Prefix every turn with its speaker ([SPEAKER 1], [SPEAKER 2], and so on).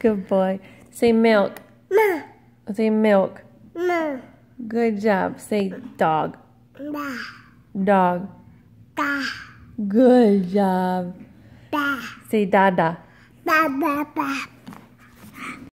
[SPEAKER 1] Good boy. Say milk. Say milk. Good job. Say dog. Dog. Dog. Da. Good job. Da.
[SPEAKER 2] Say Da da da.